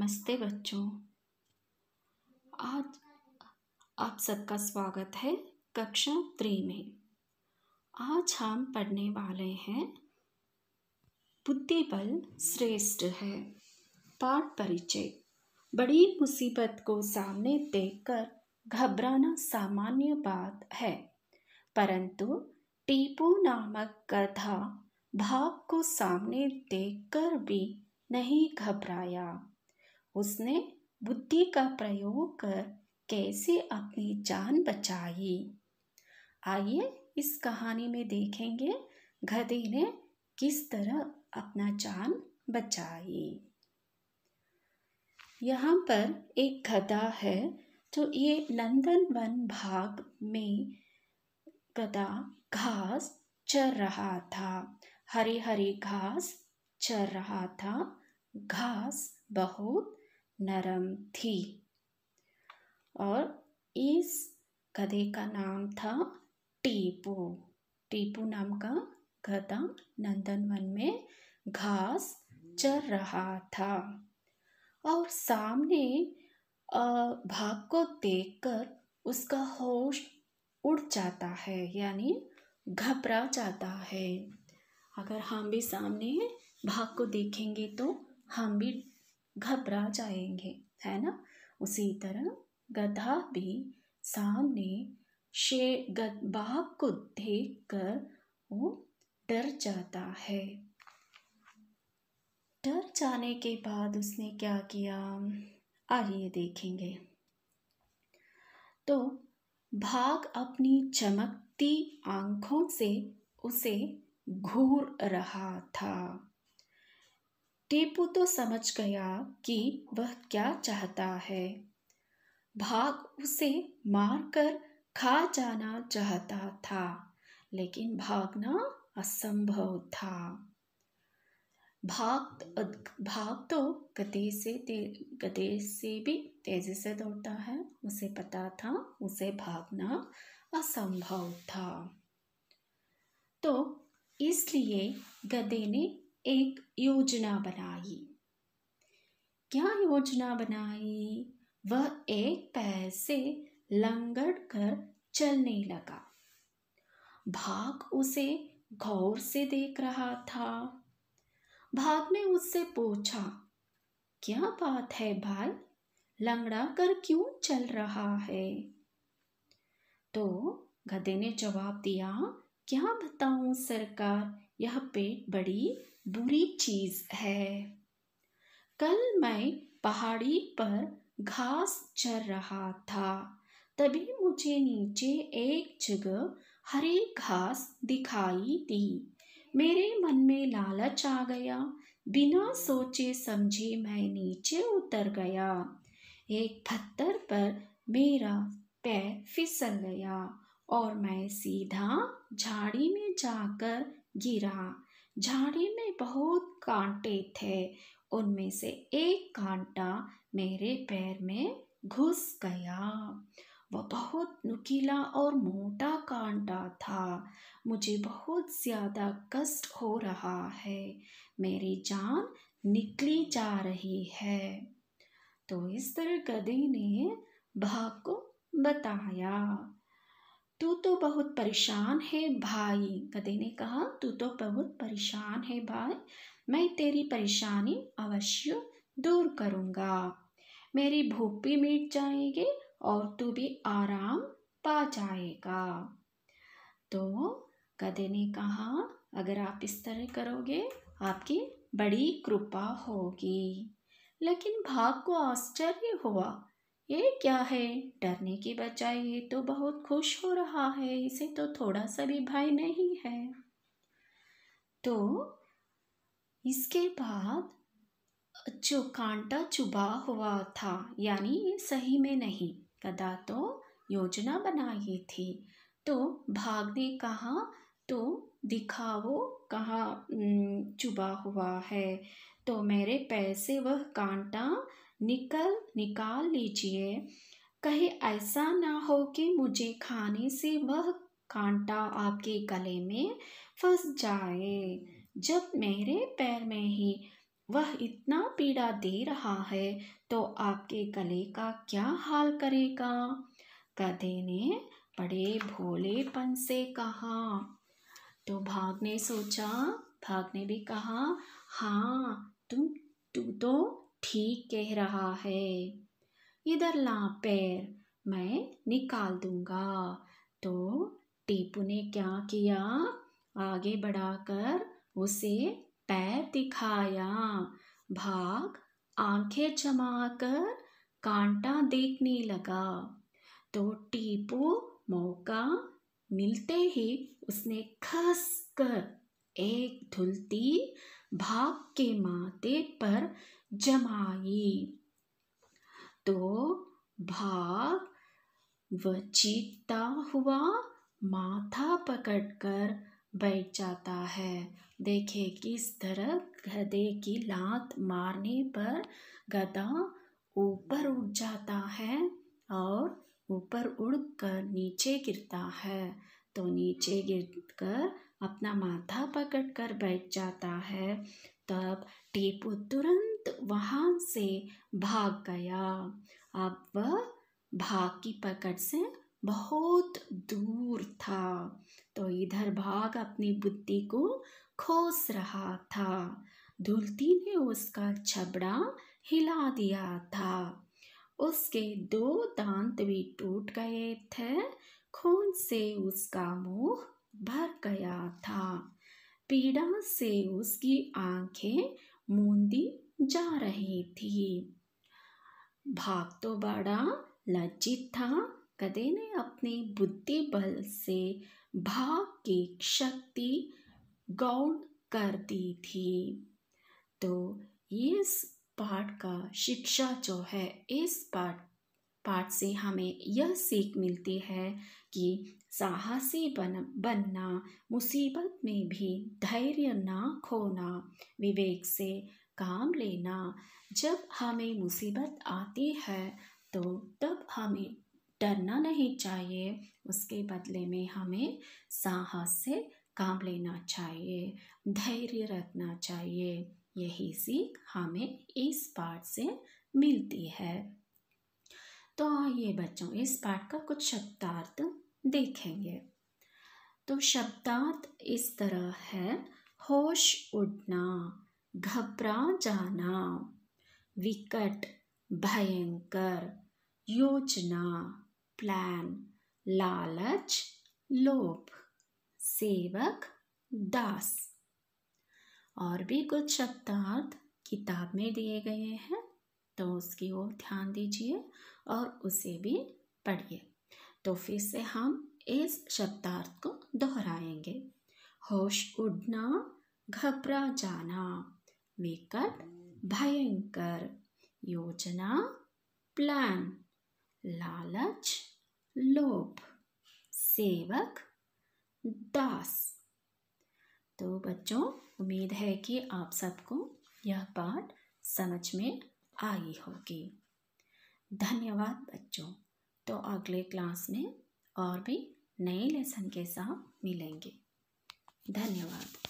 नमस्ते बच्चों आज आप सबका स्वागत है कक्षा थ्री में आज हम पढ़ने वाले हैं बुद्धि बल श्रेष्ठ है पाठ परिचय बड़ी मुसीबत को सामने देखकर घबराना सामान्य बात है परंतु टीपू नामक कथा भाव को सामने देखकर भी नहीं घबराया उसने बुद्धि का प्रयोग कर कैसे अपनी जान बचाई आइए इस कहानी में देखेंगे गधे ने किस तरह अपना जान बचाई यहाँ पर एक गधा है जो ये नंदन वन भाग में गधा घास चर रहा था हरे हरे घास चर रहा था घास बहुत नरम थी और इस गधे का नाम था टीपू टीपू नाम का गधा नंदनवन में घास चर रहा था और सामने भाग को देखकर उसका होश उड़ जाता है यानी घबरा जाता है अगर हम भी सामने भाग को देखेंगे तो हम भी घबरा जाएंगे है ना उसी तरह गधा भी सामने शेर बाघ को देख कर वो डर जाता है डर जाने के बाद उसने क्या किया आइए देखेंगे तो भाग अपनी चमकती आंखों से उसे घूर रहा था टीपू तो समझ गया कि वह क्या चाहता है भाग उसे मारकर खा जाना चाहता था लेकिन भागना असंभव था भाग तो भाग तो गधे से गधे से भी तेजी से दौड़ता है उसे पता था उसे भागना असंभव था तो इसलिए गधे ने एक योजना बनाई क्या योजना बनाई वह एक पैर से लंगड़ कर चलने लगा भाग उसे गौर से देख रहा था भाग ने उससे पूछा क्या बात है भाई लंगड़ा कर क्यों चल रहा है तो गधे ने जवाब दिया क्या बताऊं सरकार यह पेट बड़ी बुरी चीज है कल मैं पहाड़ी पर घास चर रहा था तभी मुझे नीचे एक जगह हरी घास दिखाई दी मेरे मन में लालच आ गया बिना सोचे समझे मैं नीचे उतर गया एक पत्थर पर मेरा पैर फिसल गया और मैं सीधा झाड़ी में जाकर गिरा झाड़ी में बहुत कांटे थे उनमें से एक कांटा मेरे पैर में घुस गया वह बहुत नुकीला और मोटा कांटा था मुझे बहुत ज़्यादा कष्ट हो रहा है मेरी जान निकली जा रही है तो इस तरह गधे ने भाग को बताया तू तो बहुत परेशान है भाई गधे ने कहा तू तो बहुत परेशान है भाई मैं तेरी परेशानी अवश्य दूर करूँगा मेरी भूख भी मिट जाएगी और तू भी आराम पा जाएगा तो गधे ने कहा अगर आप इस तरह करोगे आपकी बड़ी कृपा होगी लेकिन भाग को आश्चर्य हुआ ये क्या है डरने की बजाय ये तो बहुत खुश हो रहा है इसे तो थोड़ा सा भी भय नहीं है तो इसके बाद जो कांटा चुबा हुआ था यानी ये सही में नहीं कदा तो योजना बनाई थी तो भागने कहाँ तो दिखा वो कहाँ चुबा हुआ है तो मेरे पैसे वह कांटा निकल निकाल लीजिए कहीं ऐसा ना हो कि मुझे खाने से वह कांटा आपके गले में फंस जाए जब मेरे पैर में ही वह इतना पीड़ा दे रहा है तो आपके गले का क्या हाल करेगा गधे ने बड़े भोलेपन से कहा तो भाग ने सोचा भाग ने भी कहा हाँ तुम तू तो ठीक कह रहा है इधर ला पैर मैं निकाल दूंगा तो टीपू ने क्या किया आगे बढ़ाकर उसे पैर दिखाया भाग आंखें जमाकर कांटा देखने लगा तो टीपू मौका मिलते ही उसने खस कर एक धुलती भाग के माथे पर जमाई तो भाग व चीखता हुआ माथा पकड़कर बैठ जाता है देखे किस तरह गधे की लात मारने पर गधा ऊपर उठ जाता है और ऊपर उड़कर नीचे गिरता है तो नीचे गिर कर अपना माथा पकड़ कर बैठ जाता है तब टीपू तुरंत तुरंत वहाँ से भाग गया अब वह भाग की पकड़ से बहुत दूर था तो इधर भाग अपनी बुद्धि को खोस रहा था धुलती ने उसका छबड़ा हिला दिया था उसके दो दांत भी टूट गए थे खून से उसका मुंह भर गया था पीड़ा से उसकी आंखें मूंदी जा रही थी भाग तो बड़ा लज्जित था कदे ने अपने बुद्धि बल से भाग की शक्ति गौण कर दी थी तो इस पाठ का शिक्षा जो है इस पाठ पाठ से हमें यह सीख मिलती है कि साहसी बन बनना मुसीबत में भी धैर्य ना खोना विवेक से काम लेना जब हमें मुसीबत आती है तो तब हमें डरना नहीं चाहिए उसके बदले में हमें साहस से काम लेना चाहिए धैर्य रखना चाहिए यही सीख हमें इस पाठ से मिलती है तो आइए बच्चों इस पाठ का कुछ शब्दार्थ देखेंगे तो शब्दार्थ इस तरह है होश उड़ना घबरा जाना विकट भयंकर योजना प्लान लालच लोभ सेवक दास और भी कुछ शब्दार्थ किताब में दिए गए हैं तो उसकी ओर ध्यान दीजिए और उसे भी पढ़िए तो फिर से हम इस शब्दार्थ को दोहराएंगे होश उड़ना घबरा जाना विकट भयंकर योजना प्लान लालच लोभ सेवक दास तो बच्चों उम्मीद है कि आप सबको यह पाठ समझ में आई होगी धन्यवाद बच्चों तो अगले क्लास में और भी नए लेसन के साथ मिलेंगे धन्यवाद